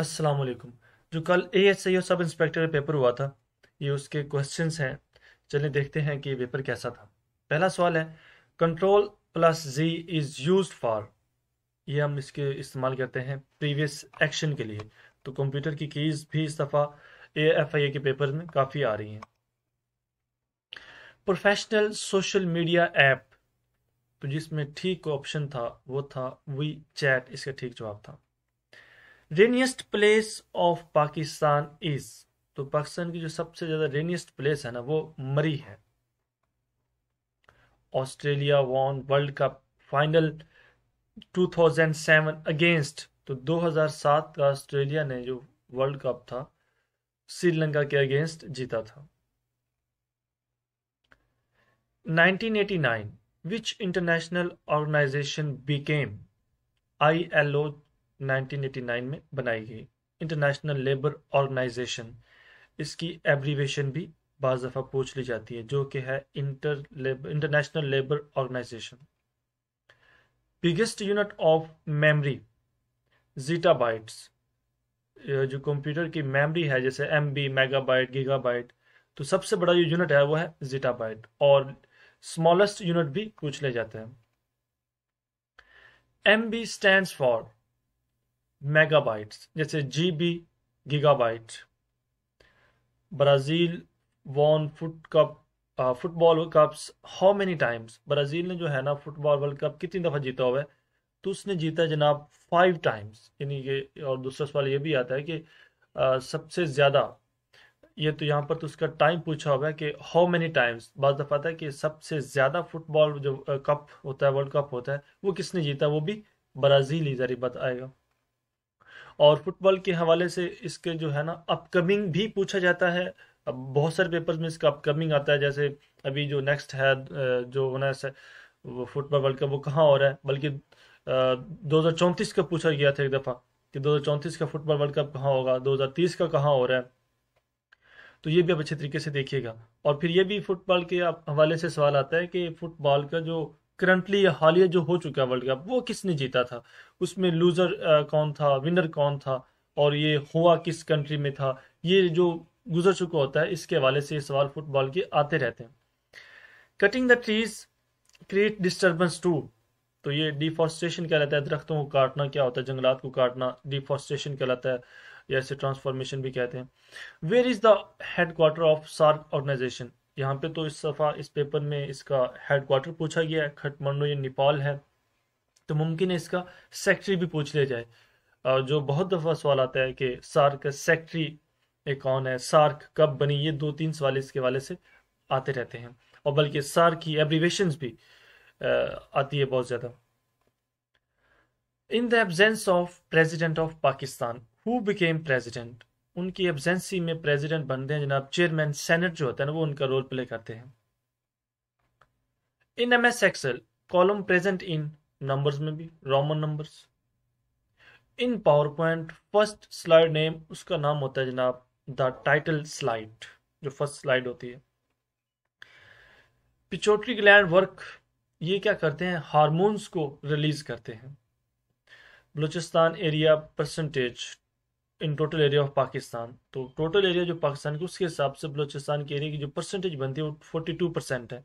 अस्सलाम वालेकुम जो कल A S I sub inspector का पेपर हुआ था ये उसके क्वेश्चंस हैं चलिए देखते हैं कि पेपर कैसा था पहला सवाल है control plus G is use for ये हम इसके इस्तेमाल करते हैं प्रीवियस एक्शन के लिए तो कंप्यूटर की कीज भी इस दफ़ा ए एफ आई ए के पेपर में काफ़ी आ रही हैं प्रोफेशनल सोशल मीडिया ऐप तो जिसमें ठीक ऑप्शन था वो था वी चैट इसका ठीक जवाब था rainiest place of Pakistan is तो पाकिस्तान की जो सबसे ज्यादा रेनियस्ट प्लेस है ना वो मरी है Australia won world cup final 2007 against तो 2007 का ऑस्ट्रेलिया ने जो वर्ल्ड कप था श्रीलंका के अगेंस्ट जीता था 1989 which international organisation became ILO 1989 में बनाई गई इंटरनेशनल लेबर ऑर्गेनाइजेशन इसकी एब्रीवेशन भी बज दफ़ा पूछ ली जाती है जो कि है inter labour international labour organisation biggest unit of memory zetta bytes जो कंप्यूटर की मेमोरी है जैसे M B mega byte giga byte तो सबसे बड़ा जो यूनिट है वो है जीटा बाइट और स्मॉलेस्ट यूनिट भी पूछ ले जाते हैं M B stand for megabytes जैसे GB gigabyte Brazil won foot cup football world cups how many times Brazil ने जो है ना फुटबॉल वर्ल्ड कप कितनी दफ़ा जीता हुआ है तो उसने जीता है जनाब फाइव टाइम्स यानी ये और दूसरा सवाल ये भी आता है कि आ, सबसे ज़्यादा ये तो यहाँ पर तो उसका टाइम पूछा हुआ है कि हाउ मेनी टाइम्स बात दफ़ा था कि सबसे ज़्यादा फुटबॉल जो कप होता है वर्ल्ड कप होता है वो किसने जीता वो भी ब्राज़ील ही जरिए बताएगा और फुटबॉल के हवाले से इसके जो है ना अपकमिंग भी पूछा जाता है अब बहुत सारे पेपर्स में इसका अपकमिंग आता है जैसे अभी जो नेक्स्ट है जो होना है वो फुटबॉल वर्ल्ड कप वो कहाँ हो रहा है बल्कि दो का पूछा गया था एक दफ़ा कि दो का फुटबॉल वर्ल्ड कप कहाँ होगा दो का कहाँ हो रहा है तो ये भी आप अच्छे तरीके से देखिएगा और फिर ये भी फुटबॉल के हवाले से सवाल आता है कि फुटबॉल का जो करंटली हालिया जो हो चुका है वर्ल्ड कप वो किसने जीता था उसमें लूजर कौन था विनर कौन था और ये हुआ किस कंट्री में था ये जो गुजर चुका होता है इसके हवाले से सवाल फुटबॉल के आते रहते हैं cutting the trees create disturbance to तो ये क्या कहलाता है दरख्तों को काटना क्या होता है जंगलात को काटना डिफॉरस्टेशन कहलाता है या इसे ट्रांसफॉर्मेशन भी कहते हैं where is the head quarter of SAARC organisation यहाँ पे तो इस सफ़ा इस पेपर में इसका हेड क्वार्टर पूछा गया है खटमंडो या नेपाल है तो मुमकिन है इसका सेक्रेटरी भी पूछ लिया जाए जो बहुत दफ़ा सवाल आता है कि सार्क का सेक्रेटरी कौन है सार्क कब बनी ये दो तीन सवाल इसके वाले से आते रहते हैं और बल्कि सार्क की एब्रीवेशन भी आती है बहुत ज़्यादा in the absence of president of Pakistan who became president उनकी एबजेंसी में प्रेसिडेंट बनते हैं जनाब चेयरमैन सेनेट जो होता है ना वो उनका रोल प्ले करते हैं in M S Excel column present in numbers में भी roman numbers in power point first slide name उसका नाम होता है जनाब द टाइटल स्लाइड जो फर्स्ट स्लाइड होती है पिचोट्री ग्लैंड वर्क ये क्या करते हैं हारमोन्स को रिलीज करते हैं Balochistan area percentage in total area of Pakistan तो टोटल एरिया जो पाकिस्तान की उसके हिसाब से बलोचिस्तान के एरिया की जो परसेंटेज बनती है वो फोर्टी टू परसेंट है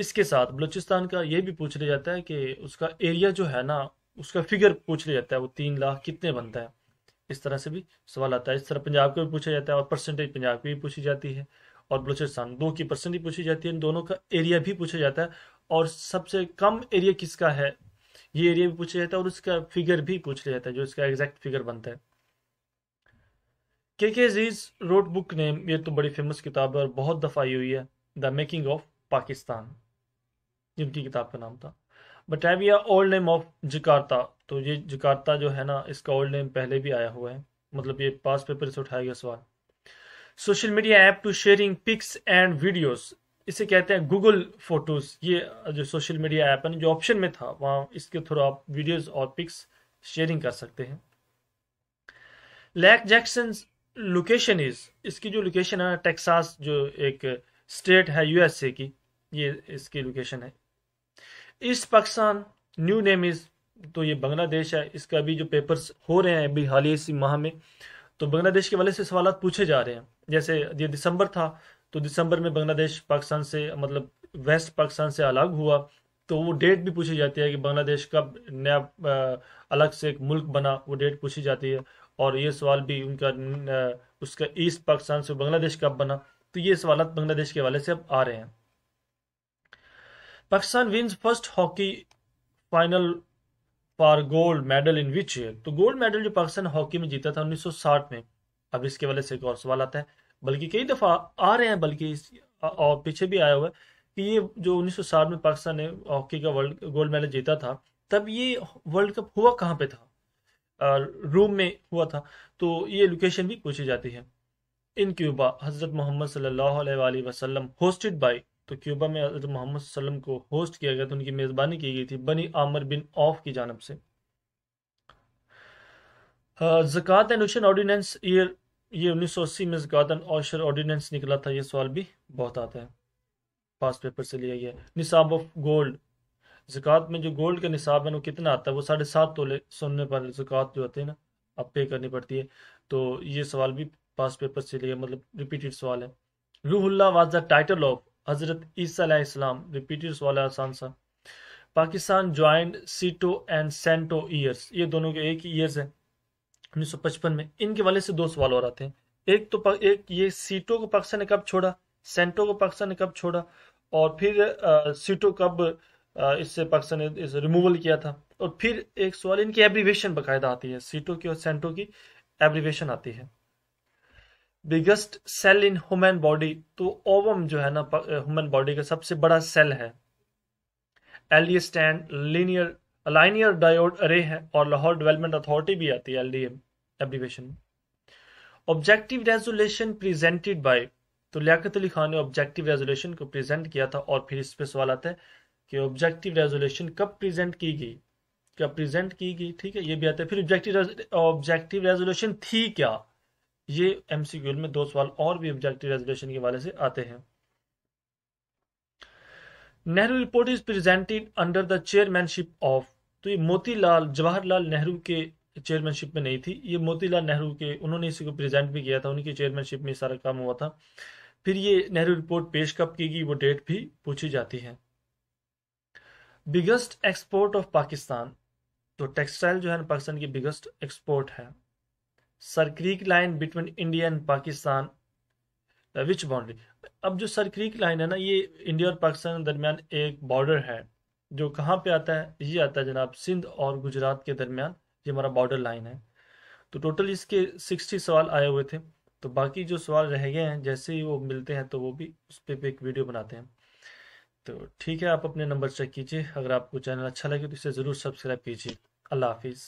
इसके साथ बलोचिस्तान का ये भी पूछ लिया जाता है कि उसका एरिया जो है ना उसका फिगर पूछ लिया जाता है वो तीन लाख कितने बनता है इस तरह से भी सवाल आता है इस तरह पंजाब का भी पूछा जाता है और परसेंटेज पंजाब की भी पूछी जाती है और बलोचिस्तान दो की परसेंटेज पूछी जाती है इन दोनों का एरिया भी पूछा जाता है और सबसे कम एरिया किसका है ये एरिया भी पूछा जाता है और उसका फिगर भी पूछ लिया जाता है जो इसका एग्जैक्ट फिगर बनता है के के अजीज रोट बुक नेम ये तो बड़ी फेमस किताब है और बहुत दफ़ा आई हुई है द मेकिंग ऑफ पाकिस्तान जिनकी किताब का नाम था Batavia old name of Jakarta तो ये जकार्ता जो है ना इसका ओल्ड नेम पहले भी आया हुआ है मतलब ये पास पेपर से उठाया गया सवाल social media app to sharing pics and videos इसे कहते हैं गूगल फोटोज ये जो सोशल मीडिया ऐप है ना जो ऑप्शन में था वहाँ इसके थ्रू आप वीडियोज और पिक्स शेयरिंग कर सकते हैं लैक जैक्सन लोकेशन इज इसकी जो लोकेशन है टेक्सास जो एक स्टेट है यूएसए की ये इसकी लोकेशन है east Pakistan new name is तो ये बांग्लादेश है इसका अभी जो पेपर्स हो रहे हैं अभी हाल ही इसी माह में तो बांग्लादेश के वाले से सवाल पूछे जा रहे हैं जैसे ये दिसंबर था तो दिसंबर में बांग्लादेश पाकिस्तान से मतलब वेस्ट पाकिस्तान से अलग हुआ तो वो डेट भी पूछी जाती है कि बांग्लादेश कब नया अलग से एक मुल्क बना वो डेट पूछी जाती है और ये सवाल भी उनका उसका ईस्ट पाकिस्तान से बांग्लादेश कब बना तो ये सवाल बांग्लादेश के हवाले से अब आ रहे हैं Pakistan wins first hockey final for gold medal in which year तो गोल्ड मेडल जो पाकिस्तान हॉकी में जीता था 1960 में अब इसके वाले से एक और सवाल आता है बल्कि कई दफा आ रहे हैं बल्कि और पीछे भी आया हुआ है कि ये जो 1960 में पाकिस्तान ने हॉकी का वर्ल्ड गोल्ड मेडल जीता था तब ये वर्ल्ड कप हुआ कहाँ पे था रूम में हुआ था तो ये लोकेशन भी पूछी जाती है इन क्यूबा हज़रत मोहम्मद वसल्लम होस्टेड बाय तो क्यूबा में हज़रत मोहम्मद वसल्लम को होस्ट किया गया तो उनकी मेज़बानी की गई थी बनी आमर बिन ऑफ की जानब से जक़ात एंड ओशन ऑर्डिनेंस ये ये अस्सी में जक़ात एंड ओशन ऑर्डिनेंस निकला था ये सवाल भी बहुत आता है पास पेपर से लिया गया निसाब ऑफ गोल्ड जक़ात में जो गोल्ड का निसाब है वो कितना आता है वो साढ़े सात तोले सोने पर जक़ात जो आते हैं ना अब पे करनी पड़ती है तो ये सवाल भी पास पेपर से लिया मतलब रिपीटेड सवाल है Ruhullah was the title of Hazrat Isa Islam repeated सवाल है आसान सा Pakistan joint SEATO and CENTO years ये दोनों के एक ईयर्स हैं उन्नीस सौ पचपन में इनके वाले से दो सवाल और आते हैं एक तो पा, एक ये सीटो को पाकिस्तान ने कब छोड़ा सेंटो को पाकिस्तान ने कब छोड़ा और फिर आ, सीटो कब इससे पाकिस्तान ने इस रिमूवल किया था और फिर एक सवाल इनकी एब्रीवेशन बाकायदा आती है सीटों की और सेंटों की एब्रीवेशन आती है biggest cell in human body तो ओवम जो है ना ह्यूमन बॉडी का सबसे बड़ा सेल है L stand linear linear diode अरे है और लाहौर डेवलपमेंट अथॉरिटी भी आती है LDM abbreviation objective resolution presented by तो लियाकत अली खान ने ऑब्जेक्टिव रेजोल्यूशन को प्रेजेंट किया था और फिर इस पे सवाल आता है कि ऑब्जेक्टिव रेजोल्यूशन कब प्रेजेंट की गई क्या प्रेजेंट की गई ठीक है ये भी आता है फिर ऑब्जेक्टिव ऑब्जेक्टिव रेजोल्यूशन थी क्या ये एमसीक्यू में दो सवाल और भी ऑब्जेक्टिव रेजोल्यूशन के वाले से आते हैं Nehru report is presented under the chairmanship of तो ये मोतीलाल जवाहरलाल नेहरू के चेयरमैनशिप में नहीं थी ये मोतीलाल नेहरू के उन्होंने इसी को प्रेजेंट भी किया था उनकी चेयरमैनशिप में सारा काम हुआ था फिर ये नेहरू रिपोर्ट पेश कब की गई वो डेट भी पूछी जाती है बिगेस्ट एक्सपोर्ट ऑफ पाकिस्तान तो टेक्सटाइल जो है ना पाकिस्तान की बिगेस्ट एक्सपोर्ट है Sir Creek line between India and Pakistan which boundary अब जो सरक्रीक लाइन है ना ये इंडिया और पाकिस्तान के दरमियान एक बॉर्डर है जो कहाँ पे आता है ये आता है जनाब सिंध और गुजरात के दरमियान ये हमारा बॉर्डर लाइन है तो टोटल इसके सिक्सटी सवाल आए हुए थे तो बाकी जो सवाल रह गए हैं जैसे ही वो मिलते हैं तो वो भी उस पर एक वीडियो बनाते हैं तो ठीक है आप अपने नंबर चेक कीजिए अगर आपको चैनल अच्छा लगे तो इसे ज़रूर सब्सक्राइब कीजिए अल्लाह हाफिज़